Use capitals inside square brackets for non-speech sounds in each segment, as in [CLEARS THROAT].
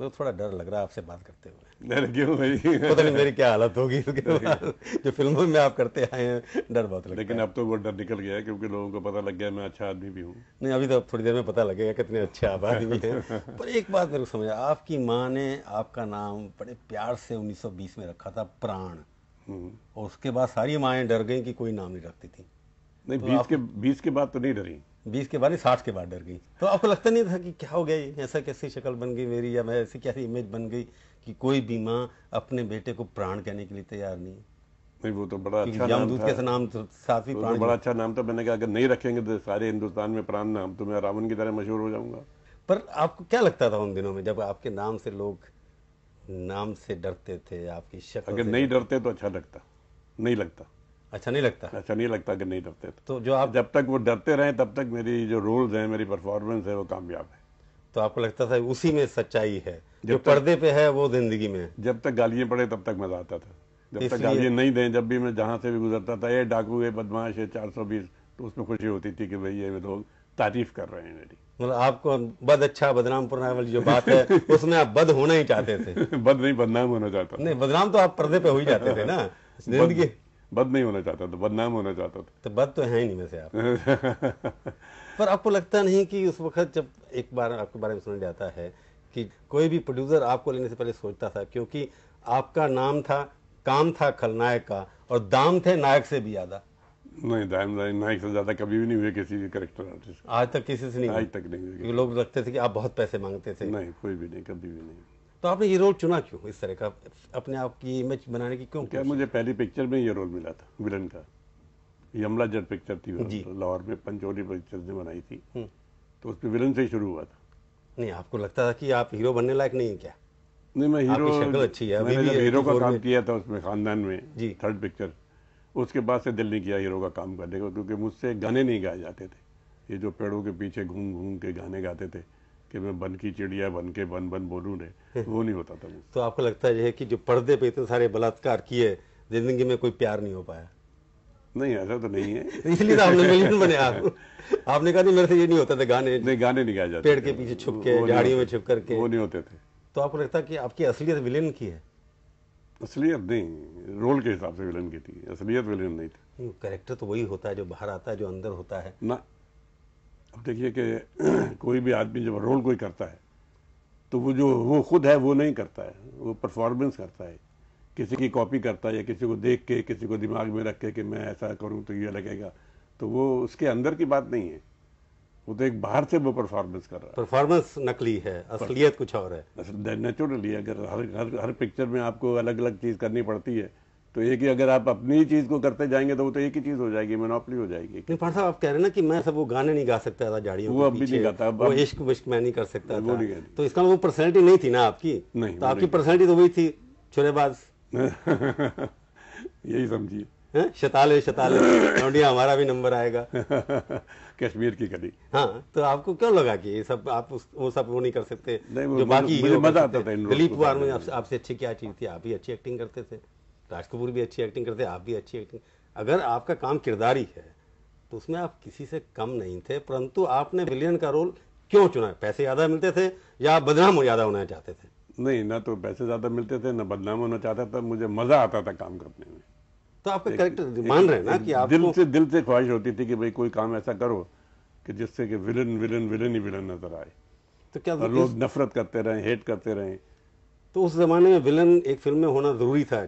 मतलब थोड़ा डर लग रहा है आपसे बात करते हुए [LAUGHS] डर क्यों भाई पता नहीं मेरी क्या हालत होगी [LAUGHS] जो फिल्मों में आप करते आए हैं डर बहुत लगता लेकिन अब तो वो डर निकल गया है क्योंकि लोगों को पता लग गया मैं अच्छा आदमी भी हूँ नहीं अभी तो थोड़ी देर में पता लगेगा कितने अच्छे आप आदमी हैं [LAUGHS] पर एक बात मेरे को समझा आपकी माँ ने आपका नाम बड़े प्यार से उन्नीस में रखा था प्राण हम्म। और उसके बाद सारी माएँ डर गई कि कोई नाम नहीं रखती थी नहीं तो बीस के बीस के बाद तो नहीं डरी बीस के बाद साठ के बाद डर गई तो आपको लगता नहीं था कि क्या हो गया ऐसा कैसी शक्ल बन गई मेरी या मैं ऐसी क्या इमेज बन गई कि कोई भी माँ अपने बेटे को प्राण कहने के लिए तैयार नहीं नहीं वो तो बड़ा अच्छा नाम था कैसा नाम तो सातवीं तो प्राण तो बड़ा अच्छा नाम था मैंने कहा अगर नहीं रखेंगे तो सारे हिंदुस्तान में प्राण नाम तो मैं रावण की तरह मशहूर हो जाऊंगा पर आपको क्या लगता था उन दिनों में जब आपके नाम से लोग नाम से डरते थे आपकी शक्ल अगर नहीं डरते तो अच्छा लगता नहीं लगता अच्छा नहीं लगता अच्छा नहीं लगता कि नहीं डरते तो जो आप जब तक वो डरते रहे तब तक मेरी जो रोल्स हैं मेरी परफॉर्मेंस है वो कामयाब है तो आपको लगता था उसी में सच्चाई है जो पर्दे पे है वो जिंदगी में जब तक गालियाँ पड़े तब तक मजा आता था जब तक गालियाँ नहीं दें जब भी मैं जहाँ से भी गुजरता था ये डाकू ये बदमाश ये चार सौ बीस तो उसमें खुशी होती थी कि भाई ये लोग तारीफ कर रहे हैं मेरी मतलब आपको बद अच्छा बदनाम बदनामपुरना वाली जो बात है [LAUGHS] उसमें आप बद होना ही चाहते थे बद नहीं बदनाम होना चाहता नहीं बदनाम तो आप पर्दे पे हो ही जाते थे ना [LAUGHS] जिंदगी बद नहीं होना चाहता था बदनाम होना चाहता था तो बद तो है ही नहीं वैसे आप [LAUGHS] पर आपको लगता नहीं कि उस वक्त जब एक बार आपके बारे में सुना जाता है कि कोई भी प्रोड्यूसर आपको लेने से पहले सोचता था क्योंकि आपका नाम था काम था खलनायक का और दाम थे नायक से भी ज़्यादा नहीं दाम नायक से ज़्यादा कभी भी नहीं हुए किसी भी करेक्टर आर्टिस्ट आज तक किसी से नहीं आज तक नहीं हुए लोग लगते थे कि आप बहुत पैसे मांगते थे नहीं कोई भी नहीं कभी भी नहीं तो आपने ये रोल चुना क्यों इस तरह का अपने आप की इमेज बनाने की क्यों क्या मुझे पहली पिक्चर में ये रोल मिला था विलन का यमला जट पिक्चर थी तो लाहौर में पंचोली पिक्चर ने बनाई थी हम्म। तो उस पर विलन से ही शुरू हुआ था नहीं आपको लगता था कि आप हीरो बनने लायक नहीं क्या नहीं मैं हीरो अच्छी है मैंने जब हीरो का काम किया था उसमें खानदान में जी थर्ड पिक्चर उसके बाद से दिल नहीं किया हीरो का काम करने का क्योंकि मुझसे गाने नहीं गाए जाते थे ये जो पेड़ों के पीछे घूम घूम के गाने गाते थे कि मैं बन की चिड़िया बन के बन बन बोलू ने हम्म। वो नहीं होता था तो आपको लगता है कि जो पर्दे पे इतने सारे बलात्कार किए जिंदगी में कोई प्यार नहीं हो पाया नहीं ऐसा तो नहीं है [LAUGHS] इसलिए तो आपने मिलियन बने आप [LAUGHS] आपने कहा नहीं मेरे से ये नहीं होता था गाने नहीं गाने नहीं गाए जाते पेड़ के पीछे छुप के झाड़ियों में छुप करके वो नहीं होते थे तो आपको लगता कि आपकी असलियत विलेन की है असलियत नहीं रोल के हिसाब से विलेन की थी असलियत विलेन नहीं थी हम्म, कैरेक्टर तो वही होता है जो बाहर आता है जो अंदर होता है ना अब देखिए कि [CLEARS THROAT] कोई भी आदमी जब रोल कोई करता है तो वो जो वो खुद है वो नहीं करता है वो परफॉर्मेंस करता है किसी की कॉपी करता है या किसी को देख के किसी को दिमाग में रख के कि मैं ऐसा करूँ तो ये लगेगा तो वो उसके अंदर की बात नहीं है वो तो एक बाहर से वो परफॉर्मेंस कर रहा है परफॉर्मेंस नकली है असलियत कुछ और है नेचुरली अगर हर हर हर पिक्चर में आपको अलग अलग चीज़ करनी पड़ती है तो ये कि अगर आप अपनी चीज़ को करते जाएंगे तो वो तो एक ही चीज़ हो जाएगी मोनोपली हो जाएगी नहीं पाठ साहब आप कह रहे हैं ना कि मैं सब वो गाने नहीं गा सकता था झाड़ियों वो अब भी नहीं गाता वो इश्क विश्क मैं नहीं कर सकता वो नहीं गाता तो इसका मतलब वो पर्सनैलिटी नहीं थी ना आपकी नहीं तो आपकी पर्सनैलिटी तो वही थी छोरेबाज [LAUGHS] यही समझिए शताले शताले लौंडिया हमारा भी नंबर आएगा [LAUGHS] कश्मीर की कड़ी हाँ तो आपको क्यों लगा कि ये सब आप उस वो सब वो नहीं कर सकते नहीं, जो बाकी मजा आता था दिलीप कुमार में आपसे अच्छी क्या चीज थी आप ही अच्छी एक्टिंग करते थे राज कपूर भी अच्छी एक्टिंग करते आप भी अच्छी एक्टिंग अगर आपका काम किरदारी है तो उसमें आप किसी से कम नहीं थे परंतु आपने विलियन का रोल क्यों चुना पैसे ज़्यादा मिलते थे या आप बदनाम ज़्यादा होना चाहते थे नहीं ना तो पैसे ज़्यादा मिलते थे ना बदनाम होना चाहता था मुझे मज़ा आता था काम करने में तो आपका करेक्टर मान रहे ना कि आप दिल से दिल से ख्वाहिश होती थी कि भाई कोई काम ऐसा करो कि जिससे कि विलन विलन विलन ही विलन नजर आए तो क्या लोग नफरत करते रहे हेट करते रहे तो उस जमाने में विलन एक फिल्म में होना जरूरी था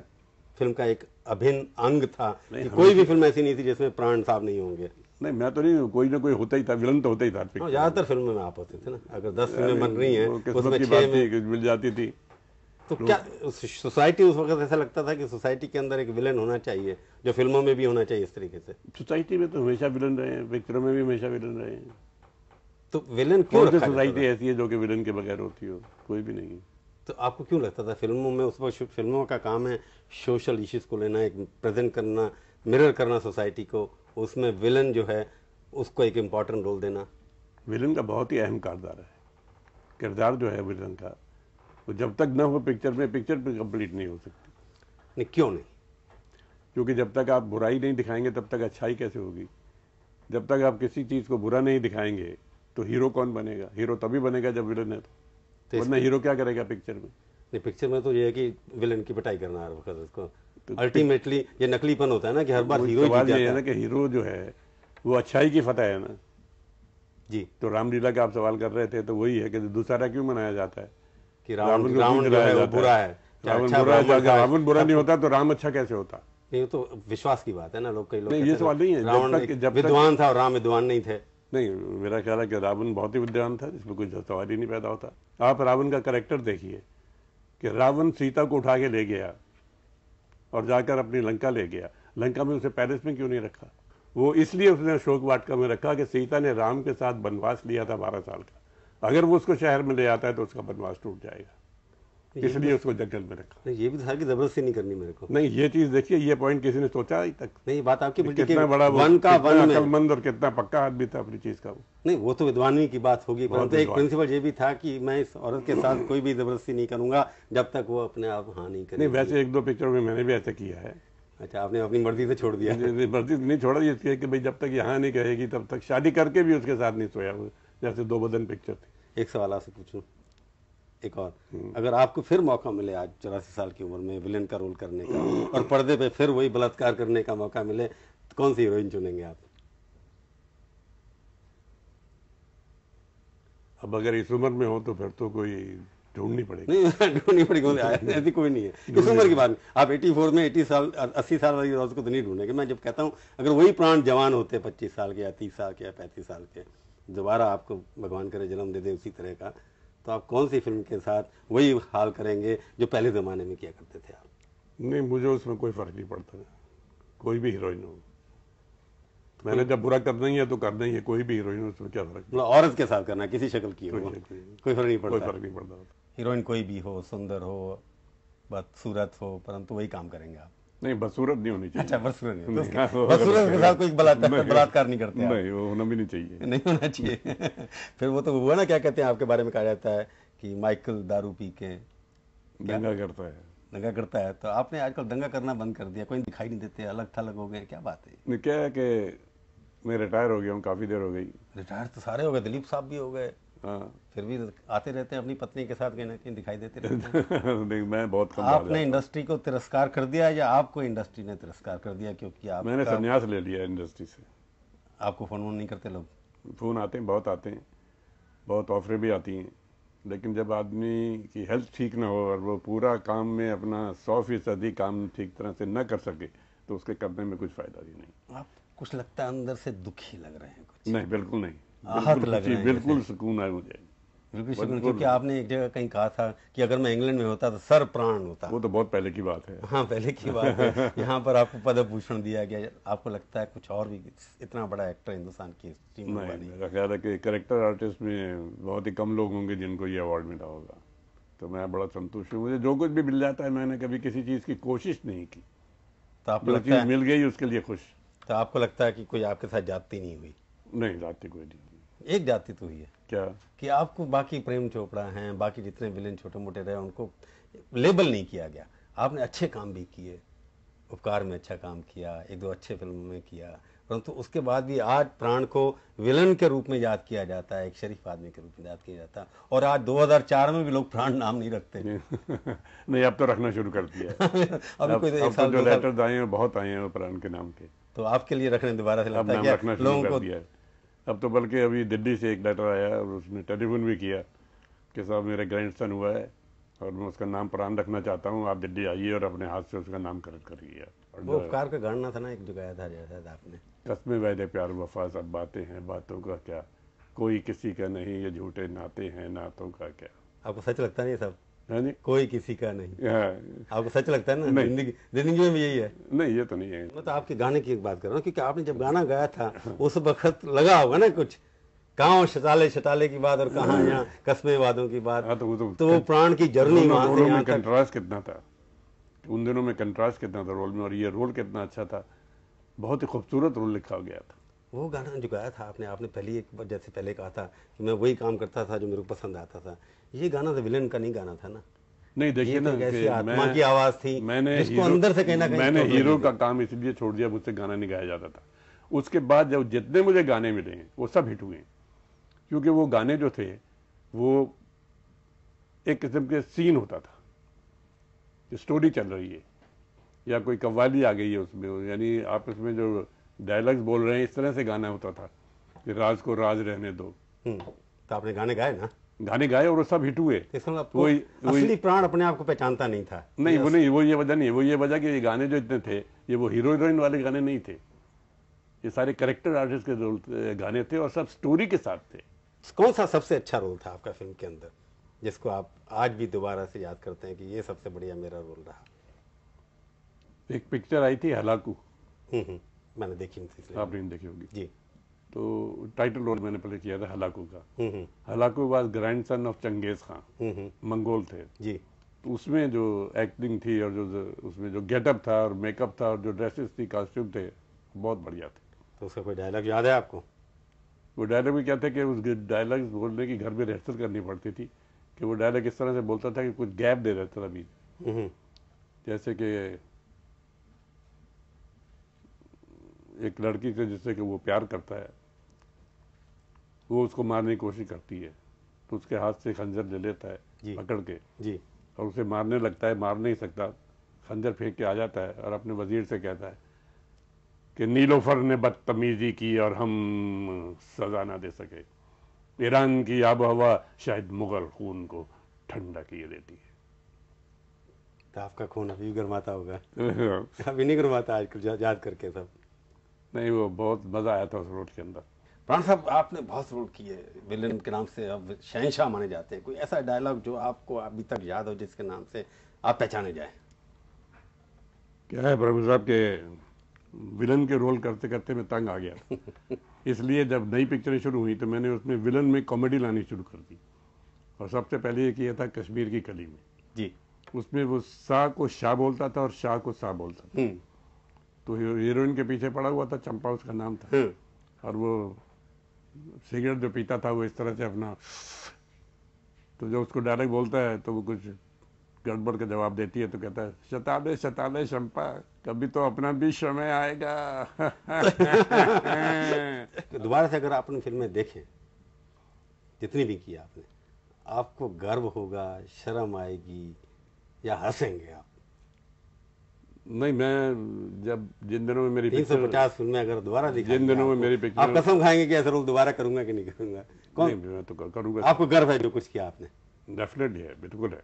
फिल्म का एक अभिन्न अंग था कि कोई भी तो- फिल्म ऐसी नहीं थी जिसमें प्राण साहब नहीं होंगे नहीं मैं तो नहीं कोई ना कोई होता ही था विलन तो होता ही था हाँ, ज्यादातर फिल्म में आप होते थे ना अगर दस फिल्में बन रही है उसमें मिल जाती थी तो क्या सोसाइटी उस वक्त ऐसा लगता था कि सोसाइटी के अंदर एक विलन होना चाहिए जो फिल्मों में भी होना चाहिए इस तरीके से सोसाइटी में तो हमेशा विलन रहे हैं पिक्चरों में भी हमेशा विलन रहे हैं तो विलन क्यों सोसाइटी ऐसी है जो कि विलन के बगैर होती हो कोई भी नहीं तो आपको क्यों लगता था फिल्मों में उस वक्त फिल्मों का काम है सोशल इश्यूज को लेना एक प्रेजेंट करना मिरर करना सोसाइटी को उसमें विलन जो है उसको एक इम्पॉर्टेंट रोल देना विलन का बहुत ही अहम किरदार है किरदार जो है विलन का वो जब तक ना हो पिक्चर में पिक्चर पर कंप्लीट नहीं हो सकती नहीं क्यों नहीं क्योंकि जब तक आप बुराई नहीं दिखाएंगे तब तक अच्छाई कैसे होगी जब तक आप किसी चीज़ को बुरा नहीं दिखाएंगे तो हीरो कौन बनेगा हीरो तभी बनेगा जब विलन है तो तो वरना हीरो क्या करेगा पिक्चर में नहीं पिक्चर में तो ये है कि विलन की पिटाई करना हर वक्त उसको अल्टीमेटली तो ये नकलीपन होता है ना कि हर बार हीरो ही है ना कि हीरो जो है वो अच्छाई की फतेह है ना जी तो रामलीला का आप सवाल कर रहे थे तो वही है कि दूसरा क्यों मनाया जाता है कि रावण रावण बुरा है रावण अच्छा बुरा है रावण बुरा नहीं होता तो राम अच्छा कैसे होता ये तो विश्वास की बात है ना लोग कई लोग ये सवाल नहीं है जब तक विद्वान था और राम विद्वान नहीं थे नहीं मेरा ख्याल है कि रावण बहुत ही बुद्धिमान था जिसमें कोई सवाल ही नहीं पैदा होता आप रावण का करेक्टर देखिए कि रावण सीता को उठा के ले गया और जाकर अपनी लंका ले गया लंका में उसे पैलेस में क्यों नहीं रखा वो इसलिए उसने अशोक वाटका में रखा कि सीता ने राम के साथ वनवास लिया था बारह साल का अगर वो उसको शहर में ले आता है तो उसका वनवास टूट जाएगा तो इसलिए उसको जगत में रखा नहीं तो ये भी था की जबरदस्ती नहीं करनी मेरे को नहीं ये चीज देखिए ये पॉइंट किसी ने सोचा अभी तक नहीं बात आपकी कितना बड़ा वन का वन अकलमंद और कितना पक्का आदमी था अपनी चीज का नहीं वो तो विद्वानी की बात होगी परंतु एक प्रिंसिपल ये भी था कि मैं इस औरत के साथ कोई भी जबरदस्ती नहीं करूंगा जब तक वो अपने आप हाँ नहीं नहीं वैसे एक दो पिक्चर में मैंने भी ऐसा किया है अच्छा आपने अपनी मर्जी से छोड़ दिया मर्जी नहीं छोड़ा इसलिए कि भाई जब तक यहाँ नहीं कहेगी तब तक शादी करके भी उसके साथ नहीं सोया जैसे दो बदन पिक्चर थी एक सवाल आपसे पूछूँ एक और हम्म। अगर आपको फिर मौका मिले आज चौरासी साल की उम्र में विलेन का रोल करने का और पर्दे पे फिर वही बलात्कार करने का मौका मिले तो कौन सी हीरोइन चुनेंगे आप अब अगर इस उम्र में हो तो फिर तो कोई ढूंढनी पड़ेगी नहीं [LAUGHS] ढूंढनी पड़ेगी ऐसी कोई नहीं है इस उम्र की बात नहीं आप 84 में 80 साल 80 साल वाली रोज को तो नहीं ढूंढेंगे मैं जब कहता हूँ अगर वही प्राण जवान होते 25 साल के या 30 साल के या 35 साल के दोबारा आपको भगवान करे जन्म दे दे उसी तरह का तो आप कौन सी फिल्म के साथ वही हाल करेंगे जो पहले ज़माने में किया करते थे आप नहीं मुझे उसमें कोई फ़र्क नहीं पड़ता कोई भी हीरोइन हो मैंने जब बुरा करना ही है तो करना ही है कोई भी हीरोइन उसमें क्या फर्क मतलब औरत के साथ करना किसी शक्ल की कोई फर्क नहीं पड़ता कोई फर्क नहीं पड़ता हीरोइन कोई भी हो सुंदर हो बदसूरत हो परंतु वही काम करेंगे आप नहीं बसूरत नहीं होनी चाहिए अच्छा बसूरत नहीं, नहीं, नहीं बदसूरत के साथ कोई बलात्कार बलात्कार नहीं करते नहीं वो होना भी नहीं चाहिए [LAUGHS] नहीं होना चाहिए फिर वो तो हुआ ना क्या कहते हैं आपके बारे में कहा जाता है कि माइकल दारू पी के दंगा करता है दंगा करता है तो आपने आजकल दंगा करना बंद कर दिया कोई दिखाई नहीं देते अलग थलग हो गए क्या बात है क्या है कि मैं रिटायर हो गया हूँ काफ़ी देर हो गई रिटायर तो सारे हो गए दिलीप साहब भी हो गए हाँ फिर भी आते रहते हैं अपनी पत्नी के साथ कहीं ना कहीं दिखाई देते रहते हैं [LAUGHS] नहीं मैं बहुत कम आपने इंडस्ट्री को तिरस्कार कर दिया या आपको इंडस्ट्री ने तिरस्कार कर दिया क्योंकि आप मैंने संन्यास ले लिया इंडस्ट्री से आपको फ़ोन वोन नहीं करते लोग फ़ोन आते हैं बहुत आते हैं बहुत ऑफरें भी आती हैं लेकिन जब आदमी की हेल्थ ठीक ना हो और वो पूरा काम में अपना सौ फीसदी काम ठीक तरह से न कर सके तो उसके करने में कुछ फ़ायदा भी नहीं आप कुछ लगता है अंदर से दुखी लग रहे हैं कुछ नहीं बिल्कुल नहीं हाँ, बिल्कुल तो सुकून है मुझे बिल्कुल सुकून क्योंकि आपने एक जगह कहीं कहा था कि अगर मैं इंग्लैंड में होता तो सर प्राण होता वो तो बहुत पहले की बात है हाँ पहले की बात है [LAUGHS] यहाँ पर आपको भूषण दिया गया आपको लगता है कुछ और भी इतना बड़ा एक्टर हिंदुस्तान की टीम मेरा ख्याल है कि करेक्टर आर्टिस्ट में बहुत ही कम लोग होंगे जिनको ये अवार्ड मिला होगा तो मैं बड़ा संतुष्ट हूँ मुझे जो कुछ भी मिल जाता है मैंने कभी किसी चीज़ की कोशिश नहीं की तो आपको मिल गई उसके लिए खुश तो आपको लगता है कि कोई आपके साथ जाती नहीं हुई नहीं जाती कोई नहीं एक जाति तो हुई है क्या कि आपको बाकी प्रेम चोपड़ा हैं बाकी जितने विलेन छोटे मोटे रहे उनको लेबल नहीं किया गया आपने अच्छे काम भी किए उपकार में अच्छा काम किया एक दो अच्छे फिल्म में किया परंतु उसके बाद भी आज प्राण को विलन के रूप में याद किया जाता है एक शरीफ आदमी के रूप में याद किया जाता है और आज 2004 में भी लोग प्राण नाम नहीं रखते [LAUGHS] नहीं अब तो रखना शुरू कर दिया [LAUGHS] अभी कोई तो एक साल जो लेटर आए हैं बहुत आए हैं प्राण के नाम के तो आपके लिए रखने दोबारा से लगता है लोगों को अब तो बल्कि अभी दिल्ली से एक लेटर आया और उसने टेलीफोन भी किया कि साहब मेरा ग्रैंड सन हुआ है और मैं उसका नाम प्राण रखना चाहता हूँ आप दिल्ली आइए और अपने हाथ से उसका नाम कर करिए वो उपकार का गणना था ना एक जो गाया था शायद आपने कस्मे वायदे प्यार वफा सब बातें हैं बातों का क्या कोई किसी का नहीं ये झूठे नाते हैं नातों का क्या आपको सच लगता नहीं सब जी कोई किसी का नहीं आपको सच लगता है ना जिंदगी जिंदगी में भी यही है नहीं ये तो नहीं है मैं तो आपके गाने की बात कर रहा हूँ क्योंकि आपने जब गाना गाया था हाँ। उस वक्त लगा होगा ना कुछ कहाँ शताले शताले की बात और कहा हाँ। यहाँ कस्बे वादों की बात हाँ, तो वो तो, तो वो प्राण की जर्नी कंट्रास्ट कितना था उन दिनों में कंट्रास्ट कितना था रोल में और ये रोल कितना अच्छा था बहुत ही खूबसूरत रोल लिखा गया था वो गाना जो गाया था आपने आपने पहली एक जैसे पहले कहा था कि मैं वही काम करता था जो मेरे को पसंद आता था ये गाना तो विलन का नहीं गाना था ना नहीं देखिए तो ना कैसे मैं, की आवाज थी मैंने जिसको अंदर से कहना मैंने हीरो का काम इसलिए छोड़ दिया मुझसे गाना नहीं गाया जाता था उसके बाद जब जितने मुझे गाने मिले हैं वो सब हिट हुए क्योंकि वो गाने जो थे वो एक किस्म के सीन होता था स्टोरी चल रही है या कोई कव्वाली आ गई है उसमें यानी आप उसमें जो डायलॉग्स बोल रहे हैं इस तरह से गाना होता था कि राज को राज रहने दो हम्म, तो आपने गाने गाए ना गाने गाए और सब हिट हुए तो वो असली प्राण अपने आप को पहचानता नहीं था नहीं वो नहीं वो ये वजह नहीं वो ये वजह कि ये गाने जो इतने थे ये वो हीरो हीरोइन वाले गाने नहीं थे ये सारे करेक्टर आर्टिस्ट के रोल गाने थे और सब स्टोरी के साथ थे कौन सा सबसे अच्छा रोल था आपका फिल्म के अंदर जिसको आप आज भी दोबारा से याद करते हैं कि ये सबसे बढ़िया मेरा रोल रहा एक पिक्चर आई थी हलाकू हम्म, हम्म। मैंने देखी आपने देखी होगी जी तो टाइटल रोल मैंने पहले किया था हलाकू का hmm, hmm. Hulagu was grandson of Genghis Khan Mongol थे जी तो उसमें जो एक्टिंग थी और जो उसमें जो गेटअप था और मेकअप था और जो ड्रेसेस थी कॉस्ट्यूम थे बहुत बढ़िया थे तो उसका कोई डायलॉग याद है आपको वो डायलॉग भी क्या था कि उस डायलॉग बोलने की घर में रिहर्सल करनी पड़ती थी कि वो डायलॉग इस तरह से बोलता था कि कुछ गैप दे रहता था अभी हम्म, जैसे कि एक लड़की से जिससे कि वो प्यार करता है वो उसको मारने की कोशिश करती है तो उसके हाथ से खंजर ले लेता है पकड़ के जी और उसे मारने लगता है मार नहीं सकता खंजर फेंक के आ जाता है और अपने वजीर से कहता है कि नीलोफर ने बदतमीजी की और हम सजा ना दे सके ईरान की आबो हवा शायद मुगल खून को ठंडा किए देती है तो आपका खून अभी गर्माता होगा हाँ। अभी नहीं गर्माता आजकल याद करके सब नहीं वो बहुत मज़ा आया था उस रोड के अंदर प्राण साहब आपने बहुत रोल किए विलन के नाम से अब शहनशाह माने जाते हैं कोई ऐसा डायलॉग जो आपको अभी तक याद हो जिसके नाम से आप पहचाने जाए क्या है प्रभु साहब के विलन के रोल करते करते मैं तंग आ गया [LAUGHS] इसलिए जब नई पिक्चरें शुरू हुई तो मैंने उसमें विलन में कॉमेडी लानी शुरू कर दी और सबसे पहले ये किया था कश्मीर की कली में जी उसमें वो शाह को शाह बोलता था और शाह को शाह बोलता था हम्म। तो हीरोइन के पीछे पड़ा हुआ था चंपा उसका नाम था हम्म। और वो सिगरेट जो पीता था वो इस तरह से अपना तो जब उसको डायरेक्ट बोलता है तो वो कुछ गड़बड़ का जवाब देती है तो कहता है शताले शताले शंपा कभी तो अपना भी समय आएगा तो दोबारा से अगर आपने फिल्में देखें जितनी भी की आपने आपको गर्व होगा शर्म आएगी या हंसेंगे आप नहीं मैं जब जिन दिनों में मेरी तीन सौ पचास में अगर दोबारा जिन दिनों में मेरी पिक्चर आप कसम खाएंगे कि ऐसा रोल दोबारा करूंगा कि नहीं करूंगा कौन नहीं, मैं तो करूंगा आपको गर्व है जो कुछ किया आपने डेफिनेटली है बिल्कुल है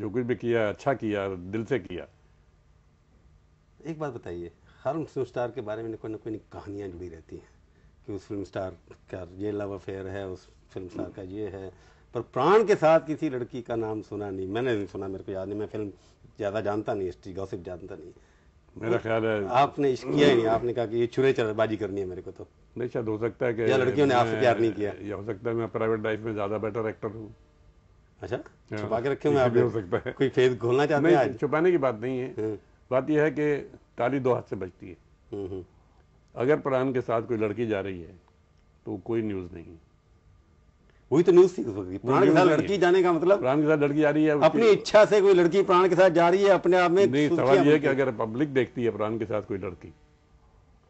जो कुछ भी किया अच्छा किया दिल से किया एक बात बताइए हर फिल्म स्टार के बारे में कोई ना कोई कहानियाँ जुड़ी रहती हैं कि उस फिल्म स्टार का ये लव अफेयर है उस फिल्म स्टार का ये है पर प्राण के साथ किसी लड़की का नाम सुना नहीं मैंने नहीं सुना मेरे को याद नहीं मैं फिल्म ज़्यादा जानता नहीं हिस्ट्री गॉसिप जानता नहीं मेरा ख्याल है आपने किया ही नहीं आपने कहा कि ये छुरे चरबाजी करनी है मेरे को तो नहीं शायद हो सकता है कि या लड़कियों ने आपसे प्यार नहीं किया या हो सकता है मैं प्राइवेट लाइफ में ज़्यादा बेटर एक्टर हूँ अच्छा हाँ। छुपा के रखे हुए आप हो सकता है कोई फेस खोलना चाहते हैं आज छुपाने की बात नहीं है हाँ। बात यह है कि ताली दो हाथ से बचती है हम्म, हम्म। अगर प्राण के साथ कोई लड़की जा रही है तो कोई न्यूज़ नहीं है वही तो न्यूज थी उस तो वक्त प्राण के साथ लड़की जाने का मतलब प्राण के साथ लड़की जा रही है अपनी इच्छा से कोई लड़की प्राण के साथ जा रही है अपने आप में नहीं सवाल यह है कि अगर पब्लिक देखती है प्राण के साथ कोई लड़की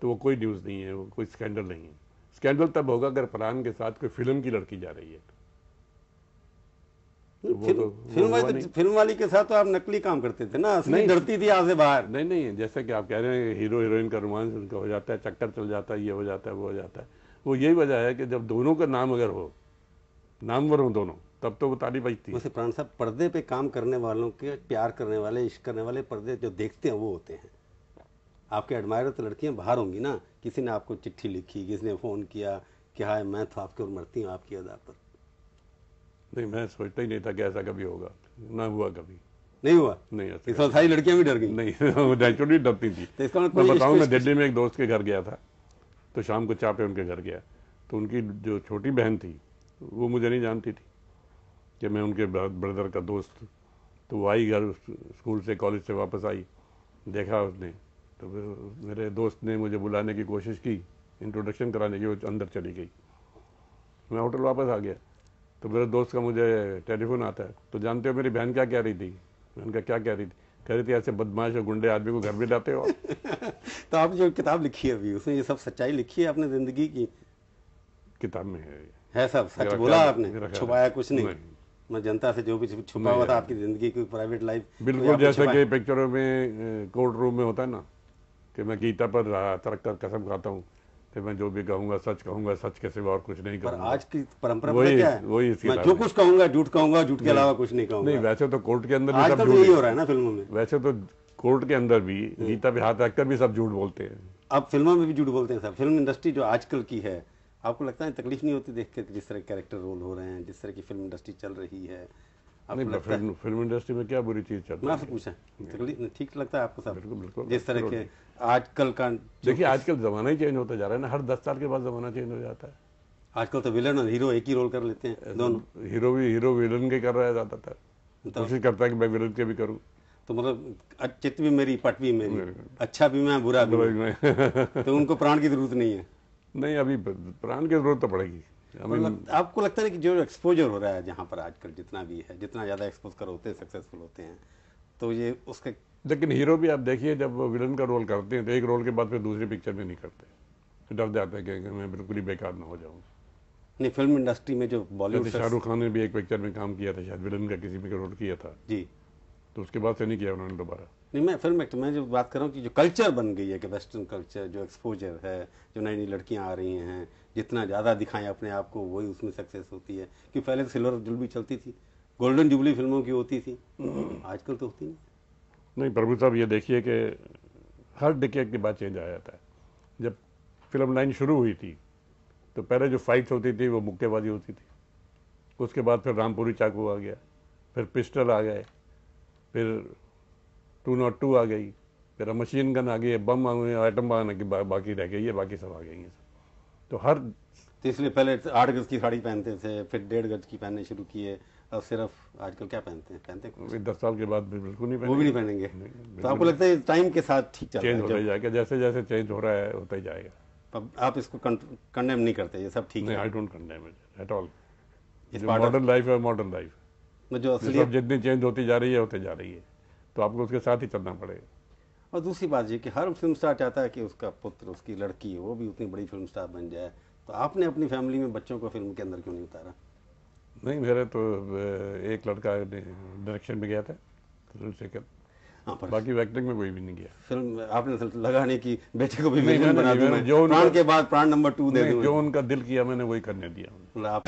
तो वो कोई न्यूज़ नहीं है वो कोई स्कैंडल नहीं है स्कैंडल तब होगा अगर प्राण के साथ कोई फिल्म की लड़की जा रही है तो फिल्म तो- फिल्म वाली, तो, फिल्म वाली के साथ तो आप नकली काम करते थे ना नहीं डरती थी आज बाहर नहीं नहीं जैसे कि आप कह रहे हैं हीरो हीरोइन का रोमांस उनका हो जाता है चक्कर चल जाता है ये हो जाता है वो हो जाता है वो यही वजह है कि जब दोनों का नाम अगर हो नामवर हूँ दोनों तब तो वो ताली बजती है प्राण साहब पर्दे पे काम करने वालों के प्यार करने वाले इश्क करने वाले पर्दे जो देखते हैं वो होते हैं आपके एडमायर तो लड़कियाँ बाहर होंगी ना किसी ने आपको चिट्ठी लिखी किसी ने फ़ोन किया कि हाय मैं तो आपके और मरती हूँ आपकी अदा पर नहीं मैं सोचता ही नहीं था कि ऐसा कभी होगा ना हुआ कभी नहीं हुआ नहीं इसमें सारी लड़कियां भी डर गई नहीं नेचुरली [LAUGHS] डरती थी तो मतलब मैं बताऊँ मैं दिल्ली में एक दोस्त के घर गया था तो शाम को चापे पे उनके घर गया तो उनकी जो छोटी बहन थी वो मुझे नहीं जानती थी कि मैं उनके ब्रदर का दोस्त तो वो आई घर स्कूल से कॉलेज से वापस आई देखा उसने तो मेरे दोस्त ने मुझे बुलाने की कोशिश की इंट्रोडक्शन कराने की वो अंदर चली गई मैं होटल वापस आ गया तो मेरे दोस्त का मुझे टेलीफोन आता है तो जानते हो मेरी बहन क्या कह रही थी बहन का क्या कह रही थी कह रही थी ऐसे बदमाश और गुंडे आदमी को घर में डाते हो [LAUGHS] तो आप जो किताब लिखी है अभी उसमें ये सब सच्चाई लिखी है अपने ज़िंदगी की किताब में है है सब सच बोला आपने छुपाया कुछ नहीं मैं जनता से जो भी छुपा हुआ था आपकी जिंदगी की प्राइवेट लाइफ तो बिल्कुल जैसे कि पिक्चरों में कोर्ट रूम में होता है ना कि मैं गीता पर रहा तरक कर कसम खाता हूँ कि मैं जो भी कहूंगा सच कहूंगा सच के सिवा और कुछ नहीं करूंगा आज की परंपरा वही क्या है वही मैं जो कुछ कहूंगा झूठ कहूंगा झूठ के अलावा कुछ नहीं कहूँगा नहीं वैसे तो कोर्ट के अंदर भी सब तो ही हो रहा है ना फिल्मों में वैसे तो कोर्ट के अंदर भी हम्म। गीता पे हाथ रखकर भी सब झूठ बोलते हैं अब फिल्मों में भी झूठ बोलते हैं सर फिल्म इंडस्ट्री जो आजकल की है आपको लगता है तकलीफ नहीं होती देख के जिस तरह कैरेक्टर रोल हो रहे हैं जिस तरह की फिल्म इंडस्ट्री चल रही है फिल्म, फिल्म इंडस्ट्री में क्या बुरी चीज चल रही है पूछा तकलीफ ठीक लगता है आपको बिल्कुल बिल्कुल जिस तरह के आजकल का देखिए आजकल जमाना ही चेंज होता जा रहा है ना हर दस साल के बाद जमाना चेंज हो जाता है आजकल तो विलन और हीरो एक ही रोल कर लेते हैं दोनों हीरो भी हीरो विलन के कर रहा है ज्यादातर मतलब- कोशिश करता है कि मैं विलन के भी करूँ तो मतलब चित्त भी मेरी पट भी मेरी अच्छा भी मैं बुरा भी मैं तो उनको प्राण की जरूरत नहीं है नहीं अभी प्राण की जरूरत तो पड़ेगी मतलब आपको लगता है कि जो एक्सपोजर हो रहा है जहाँ पर आजकल जितना भी है जितना ज़्यादा एक्सपोज कर होते हैं सक्सेसफुल होते हैं तो ये उसके लेकिन हीरो भी आप देखिए जब विलन का रोल करते हैं तो एक रोल के बाद फिर दूसरी पिक्चर में नहीं करते डर जाते हैं कि मैं बिल्कुल ही बेकार ना हो जाऊँ नहीं फिल्म इंडस्ट्री में जो बॉलीवुड शाहरुख खान ने भी एक पिक्चर में काम किया था शायद विलन का किसी भी रोल किया था जी तो उसके बाद से नहीं किया उन्होंने दोबारा नहीं मैं फिल्म एक्टर मैं जो बात कर रहा हूँ कि जो कल्चर बन गई है कि वेस्टर्न कल्चर जो एक्सपोजर है जो नई नई लड़कियाँ आ रही हैं जितना ज़्यादा दिखाएं अपने आप को वही उसमें सक्सेस होती है कि पहले तो सिल्वर जुबली चलती थी गोल्डन जुबली फिल्मों की होती थी आजकल तो होती नहीं नहीं प्रभु साहब ये देखिए कि हर डिकेट के बाद चेंज आ जाता है जब फिल्म लाइन शुरू हुई थी तो पहले जो फाइट्स होती थी वो मुक्केबाजी होती थी उसके बाद फिर रामपुरी चाकू आ गया फिर पिस्टल आ गए फिर टू नॉट टू आ गई फिर मशीन गन आ गई बम एटम बम बा, बाकी रह गई है बाकी सब आ गई हैं तो हर तो इसलिए पहले आठ गज की साड़ी पहनते थे फिर डेढ़ गज की पहनने शुरू किए अब सिर्फ आजकल क्या पहनते हैं पहनते हैं दस साल के बाद भी बिल्कुल नहीं वो भी नहीं पहनेंगे तो आपको लगता है टाइम के साथ ठीक चेंज होता जाएगा जैसे जैसे चेंज हो रहा है होता ही जाएगा आप इसको कंडेम नहीं करते ये सब ठीक है I don't condemn it at all modern life है मॉडर्न लाइफ जो असली जितनी चेंज होती जा रही है होती जा रही है तो आपको उसके साथ ही चलना पड़ेगा और दूसरी बात ये कि हर फिल्म स्टार चाहता है कि उसका पुत्र उसकी लड़की वो भी उतनी बड़ी फिल्म स्टार बन जाए तो आपने अपनी फैमिली में बच्चों को फिल्म के अंदर क्यों नहीं उतारा नहीं मेरे तो एक लड़का डायरेक्शन में गया था शेखर हाँ बाकी एक्टिंग में कोई भी नहीं गया फिल्म आपने तो लगाने की बेटे को भी नहीं, बना नहीं, जो प्राण के बाद प्राण नंबर टू दे जो उनका दिल किया मैंने वही करने दिया